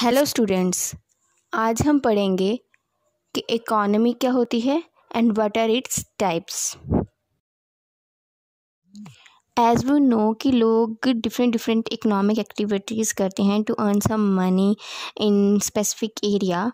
Hello students आज हम पढ़ेंगे कि इकोनॉमी क्या होती है and what are its types as we know कि लोग डिफरेंट डिफरेंट इकोनॉमिक एक्टिविटीज़ करते हैं to earn some money in specific area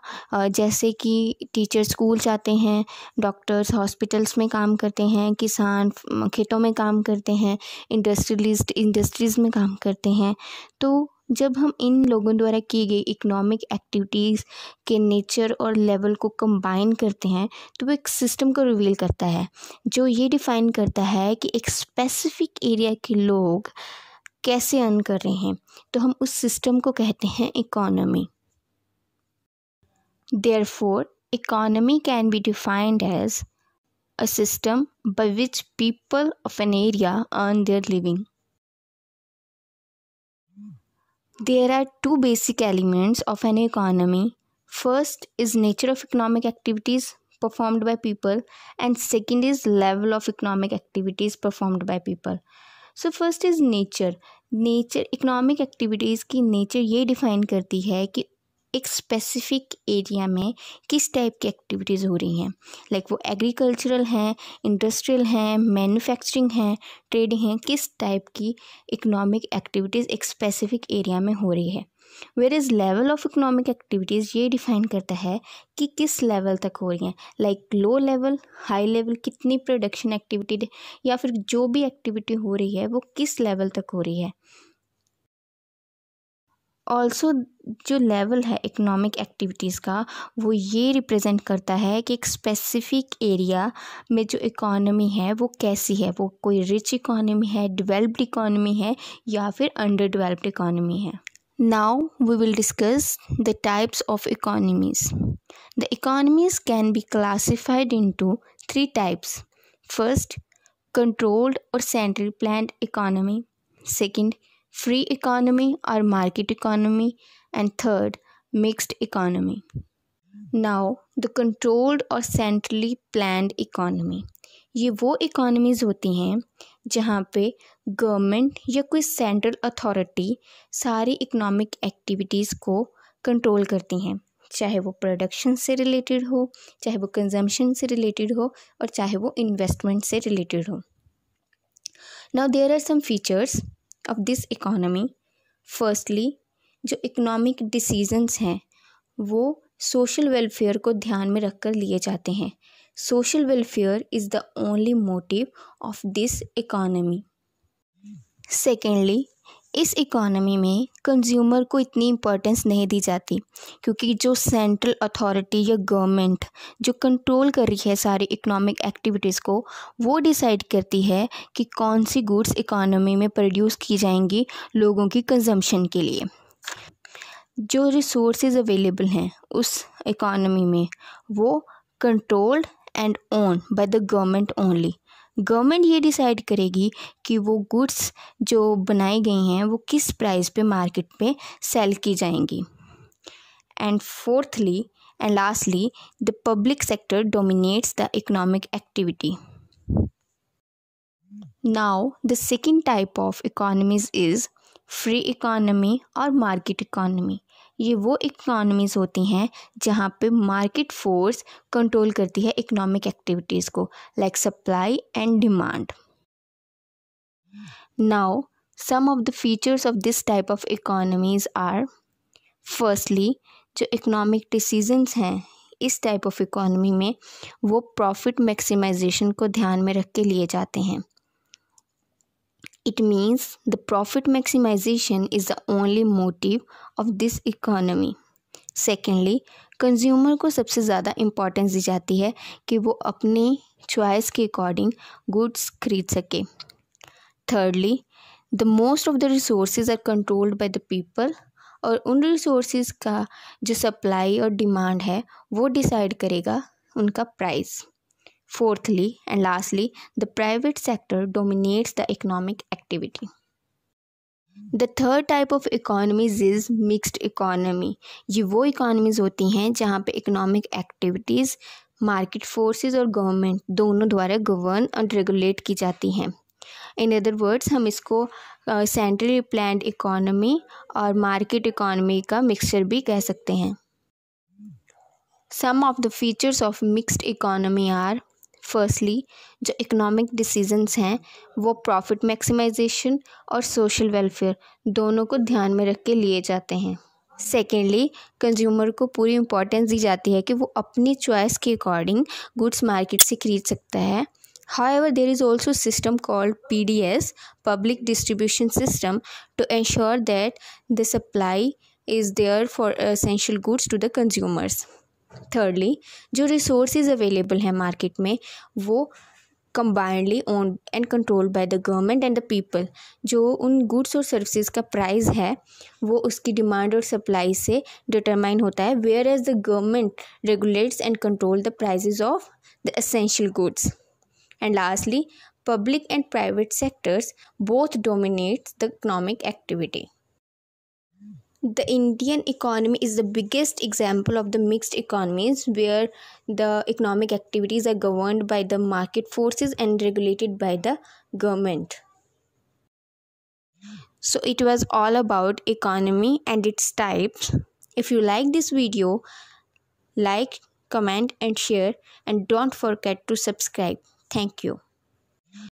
जैसे कि टीचर स्कूल जाते हैं डॉक्टर्स हॉस्पिटल्स में काम करते हैं किसान खेतों में काम करते हैं इंडस्ट्रियलिस्ट इंडस्ट्रीज़ में काम करते हैं तो जब हम इन लोगों द्वारा की गई इकोनॉमिक एक्टिविटीज़ के नेचर और लेवल को कंबाइन करते हैं तो वो एक सिस्टम को रिवील करता है जो ये डिफ़ाइन करता है कि एक स्पेसिफिक एरिया के लोग कैसे अर्न कर रहे हैं तो हम उस सिस्टम को कहते हैं economy for economy can be defined as a system by which people of an area earn their living There are two basic elements of an economy. First is nature of economic activities performed by people and second is level of economic activities performed by people. So first is nature nature economic activities की nature ये define करती है कि एक specific area में किस type की activities हो रही हैं लाइक like वो एग्रीकल्चरल हैं इंडस्ट्रियल हैं मैन्युफैक्चरिंग हैं ट्रेडिंग हैं किस टाइप की इकोनॉमिक एक्टिविटीज़ एक स्पेसिफिक एरिया में हो रही है where is level of economic activities ये डिफाइन करता है कि किस लेवल तक हो रही हैं like low level high level कितनी प्रोडक्शन एक्टिविटी या फिर जो भी एक्टिविटी हो रही है वो किस लेवल तक हो रही है ऑल्सो जो लेवल है इकोनॉमिक एक्टिविटीज़ का वो ये रिप्रेजेंट करता है कि एक स्पेसिफिक एरिया में जो इकॉनमी है वो कैसी है वो कोई रिच इकॉनमी है डिवेल्प्ड इकॉनमी है या फिर अंडर डिवेल्प्ड इकॉनमी है now we will discuss the types of economies the economies can be classified into three types first controlled और central plan economy second free economy or market economy, and third, mixed economy. Now, the controlled or centrally planned economy. ये वो economies होती हैं जहाँ पे government या कोई central authority सारी इकोनॉमिक एक्टिविटीज़ को कंट्रोल करती हैं चाहे वो प्रोडक्शन से रिलेटेड हो चाहे वो कंजम्पशन से रिलेटेड हो और चाहे वो इन्वेस्टमेंट से रिलेटेड हो now there are some features of this economy firstly जो इकोनॉमिक डिसीजंस हैं वो सोशल वेलफेयर को ध्यान में रखकर लिए जाते हैं social welfare is the only motive of this economy secondly इस इकोनॉमी में कंज्यूमर को इतनी इम्पोर्टेंस नहीं दी जाती क्योंकि जो सेंट्रल अथॉरिटी या गवर्नमेंट जो कंट्रोल कर रही है सारी इकोनॉमिक एक्टिविटीज़ को वो डिसाइड करती है कि कौन सी गुड्स इकोनॉमी में प्रोड्यूस की जाएंगी लोगों की कंजम्पशन के लिए जो रिसोर्सेज अवेलेबल हैं उस इकोनॉमी में वो controlled and own by the government only government ये डिसाइड करेगी कि वो गुड्स जो बनाए गई हैं वो किस प्राइस पे मार्केट पे सेल की जाएंगी and fourthly and lastly the public sector dominates the economic activity now the second type of economies is free economy और मार्केट इकॉनमी ये वो इकोनॉमीज होती हैं जहाँ पे मार्केट फोर्स कंट्रोल करती है इकोनॉमिक एक्टिविटीज़ को like supply and demand now some of the features of this type of economies are firstly जो इकोनॉमिक डिसीजंस हैं इस टाइप ऑफ इकोनॉमी में वो प्रॉफिट मैक्सिमाइजेशन को ध्यान में रख के लिए जाते हैं It means the profit maximization is the only motive of this economy. Secondly consumer को सबसे ज़्यादा इम्पॉर्टेंस दी जाती है कि वो अपने चॉइस के अकॉर्डिंग गुड्स खरीद सके thirdly the most of the resources are controlled by the people और उन रिसोर्सेज का जो सप्लाई और डिमांड है वो डिसाइड करेगा उनका price Fourthly and lastly, the private sector dominates the economic activity. The third type of economies is mixed economy ये वो इकॉनमीज होती हैं जहाँ पे इकोनॉमिक एक्टिविटीज़ मार्केट फोर्सेस और गवर्नमेंट दोनों द्वारा गवर्न और रेगुलेट की जाती हैं इन अदर वर्ड्स हम इसको सेंट्रली प्लान्ड इकॉनमी और मार्केट इकॉनमी का मिक्सचर भी कह सकते हैं some of the features of mixed economy are firstly जो इकोनॉमिक डिसीजंस हैं वो प्रॉफिट मैक्सिमाइजेशन और सोशल वेलफेयर दोनों को ध्यान में रख के लिए जाते हैं सेकेंडली कंज्यूमर को पूरी इंपॉर्टेंस दी जाती है कि वो अपनी चॉइस के अकॉर्डिंग गुड्स मार्केट से खरीद सकता है however there is also system called P D S public distribution system to ensure that the supply is there for essential goods to the consumers thirdly जो resources available हैं market में वो combinedly own and control by the government and the people जो उन goods और services का price है वो उसकी डिमांड और सप्लाई से डिटरमाइन होता है whereas the government regulates and control the prices of the essential goods and lastly public and private sectors both dominates the economic activity the indian economy is the biggest example of the mixed economies where the economic activities are governed by the market forces and regulated by the government so it was all about economy and its types if you like this video like comment and share and don't forget to subscribe thank you